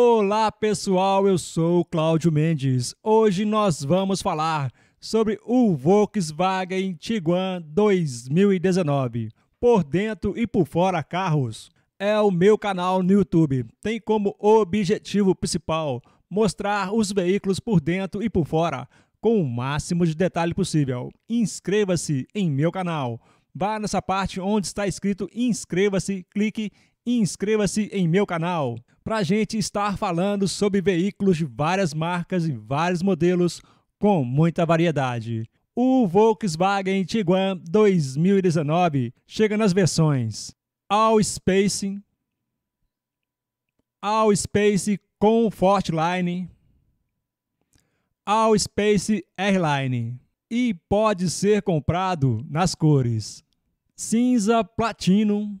Olá pessoal, eu sou Cláudio Mendes. Hoje nós vamos falar sobre o Volkswagen Tiguan 2019. Por dentro e por fora carros. É o meu canal no YouTube. Tem como objetivo principal mostrar os veículos por dentro e por fora com o máximo de detalhe possível. Inscreva-se em meu canal. Vá nessa parte onde está escrito inscreva-se, clique e inscreva-se em meu canal para a gente estar falando sobre veículos de várias marcas e vários modelos com muita variedade. O Volkswagen Tiguan 2019 chega nas versões All Space, All Space com Line, All Space Airline e pode ser comprado nas cores cinza, platino,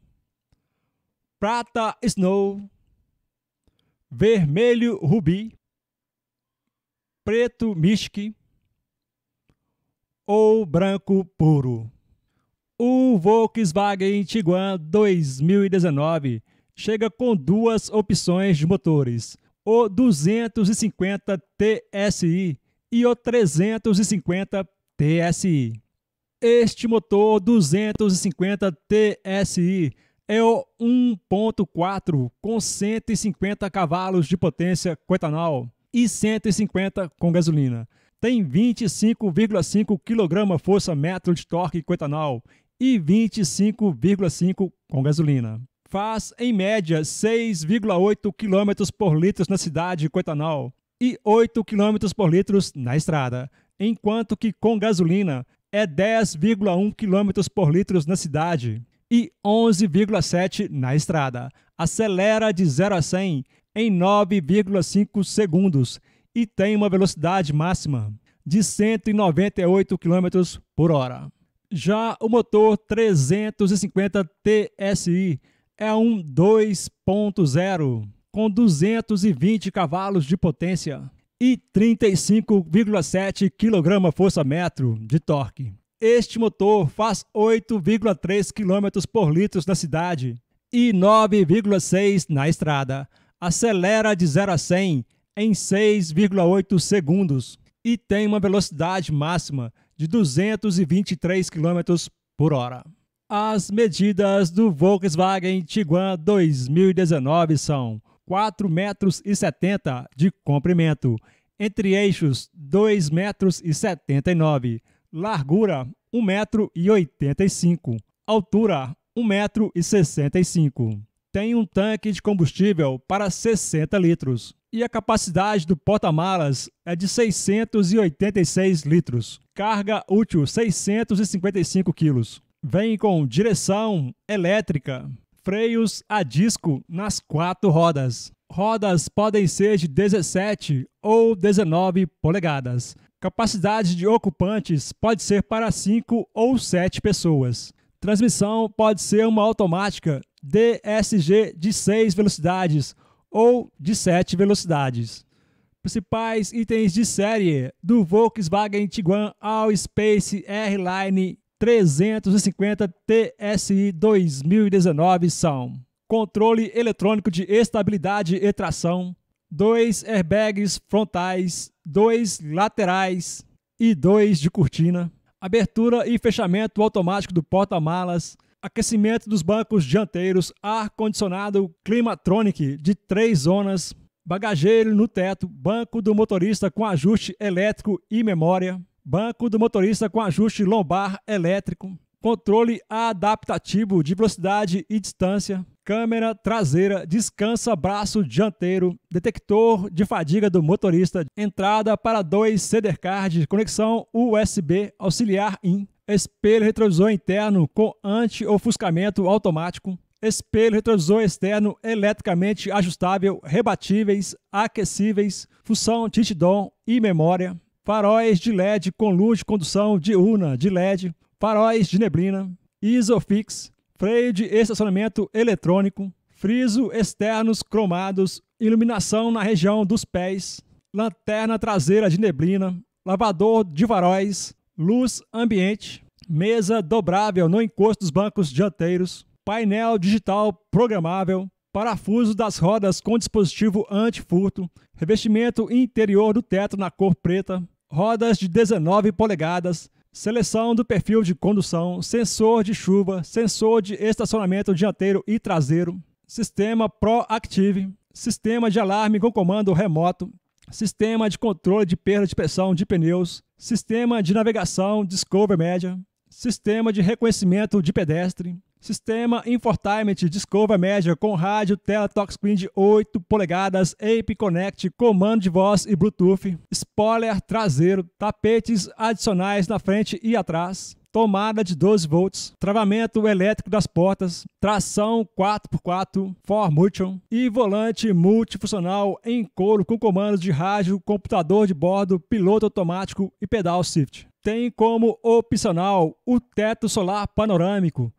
prata snow, vermelho rubi, preto miski ou branco puro. O Volkswagen Tiguan 2019 chega com duas opções de motores, o 250 TSI e o 350 TSI. Este motor 250 TSI é o 1.4 com 150 cavalos de potência com etanol e 150 com gasolina. Tem 25,5 kg força-metro de torque com etanol e 25,5 com gasolina. Faz, em média, 6,8 km por litro na cidade com etanol e 8 km por litro na estrada, enquanto que com gasolina é 10,1 km por litro na cidade e 11,7 na estrada. Acelera de 0 a 100 em 9,5 segundos e tem uma velocidade máxima de 198 km por hora. Já o motor 350 TSI é um 2.0 com 220 cavalos de potência e 35,7 kgfm de torque. Este motor faz 8,3 km por litro na cidade e 9,6 na estrada. Acelera de 0 a 100 em 6,8 segundos e tem uma velocidade máxima de 223 km por hora. As medidas do Volkswagen Tiguan 2019 são 4,70 metros de comprimento, entre eixos 2,79 metros largura 1,85m, altura 1,65m. Tem um tanque de combustível para 60 litros e a capacidade do porta-malas é de 686 litros. Carga útil 655 quilos. Vem com direção elétrica, freios a disco nas quatro rodas. Rodas podem ser de 17 ou 19 polegadas. Capacidade de ocupantes pode ser para 5 ou 7 pessoas. Transmissão pode ser uma automática DSG de 6 velocidades ou de 7 velocidades. Principais itens de série do Volkswagen Tiguan All-Space R-Line 350 TSI 2019 são controle eletrônico de estabilidade e tração, dois airbags frontais, dois laterais e dois de cortina, abertura e fechamento automático do porta-malas, aquecimento dos bancos dianteiros, ar-condicionado Climatronic de três zonas, bagageiro no teto, banco do motorista com ajuste elétrico e memória, banco do motorista com ajuste lombar elétrico, controle adaptativo de velocidade e distância, câmera traseira, descansa braço dianteiro, detector de fadiga do motorista, entrada para dois ceder cards, conexão USB auxiliar IN, espelho retrovisor interno com anti-ofuscamento automático, espelho retrovisor externo eletricamente ajustável, rebatíveis, aquecíveis, função titidom e memória, faróis de LED com luz de condução diurna de LED, faróis de neblina, Isofix, freio de estacionamento eletrônico, friso externos cromados, iluminação na região dos pés, lanterna traseira de neblina, lavador de varóis, luz ambiente, mesa dobrável no encosto dos bancos dianteiros, painel digital programável, parafuso das rodas com dispositivo anti-furto, revestimento interior do teto na cor preta, rodas de 19 polegadas, Seleção do perfil de condução, sensor de chuva, sensor de estacionamento dianteiro e traseiro, sistema Proactive, sistema de alarme com comando remoto, sistema de controle de perda de pressão de pneus, sistema de navegação Discover Media, sistema de reconhecimento de pedestre, Sistema Infotainment Discover Media com rádio, tela touchscreen de 8 polegadas, Ape Connect, comando de voz e Bluetooth, spoiler traseiro, tapetes adicionais na frente e atrás, tomada de 12 volts, travamento elétrico das portas, tração 4x4, 4 e volante multifuncional em couro com comandos de rádio, computador de bordo, piloto automático e pedal shift. Tem como opcional o teto solar panorâmico,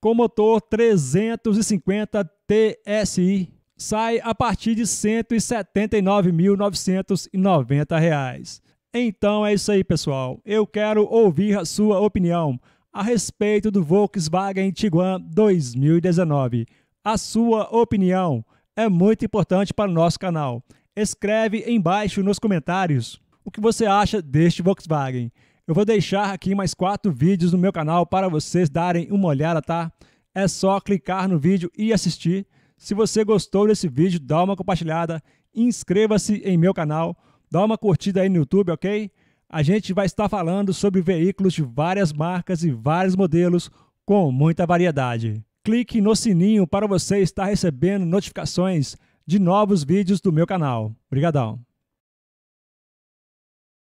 com motor 350 TSI sai a partir de R$ 179.990. Então é isso aí, pessoal. Eu quero ouvir a sua opinião a respeito do Volkswagen Tiguan 2019. A sua opinião é muito importante para o nosso canal. Escreve embaixo nos comentários o que você acha deste Volkswagen. Eu vou deixar aqui mais quatro vídeos no meu canal para vocês darem uma olhada, tá? É só clicar no vídeo e assistir. Se você gostou desse vídeo, dá uma compartilhada, inscreva-se em meu canal, dá uma curtida aí no YouTube, ok? A gente vai estar falando sobre veículos de várias marcas e vários modelos com muita variedade. Clique no sininho para você estar recebendo notificações de novos vídeos do meu canal. Obrigadão!